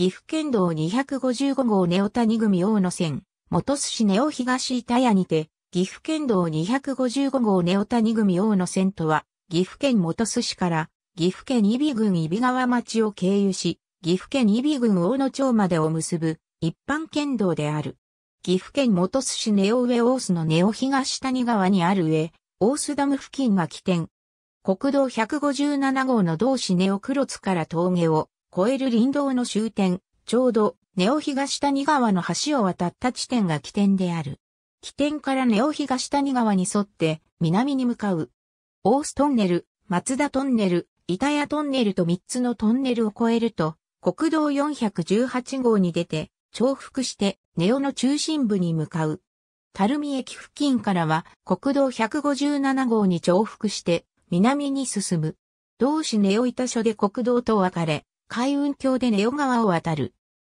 岐阜県道255号ネオ谷組大野線、元寿市ネオ東板屋にて、岐阜県道255号ネオ谷組大野線とは、岐阜県元寿市から、岐阜県揖斐郡揖斐川町を経由し、岐阜県揖斐郡大野町までを結ぶ、一般県道である。岐阜県元寿市ネオ上大須のネオ東谷川にある上、大須ダム付近が起点。国道157号の同市ネオ黒津から峠を、越える林道の終点、ちょうど、ネオ東谷川の橋を渡った地点が起点である。起点からネオ東谷川に沿って、南に向かう。オーストンネル、松田トンネル、板谷トンネルと3つのトンネルを越えると、国道418号に出て、重複して、ネオの中心部に向かう。垂水駅付近からは、国道157号に重複して、南に進む。同市ネオ板所で国道と分かれ、海運橋でネオ川を渡る。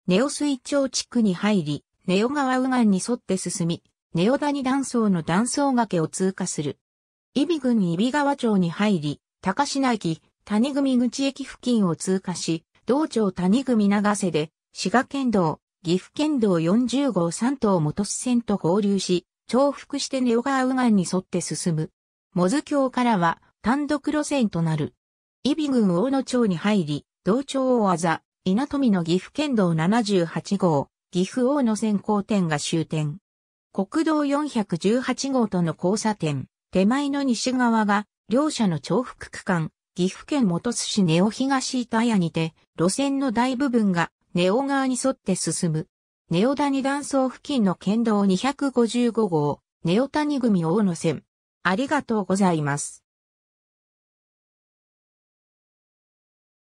ネオ水町地区に入り、ネオ川右岸に沿って進み、ネオ谷断層の断層崖を通過する。伊比郡伊比川町に入り、高品駅、谷組口駅付近を通過し、道町谷組長瀬で、滋賀県道、岐阜県道40号3島元支線と合流し、重複してネオ川右岸に沿って進む。モズ橋からは単独路線となる。伊比郡大野町に入り、同町大技、稲富の岐阜県道78号、岐阜大野線交点が終点。国道418号との交差点、手前の西側が、両社の重複区間、岐阜県本津市根尾東板谷にて、路線の大部分が根尾側に沿って進む。根尾谷断層付近の県道255号、根尾谷組大野線。ありがとうございます。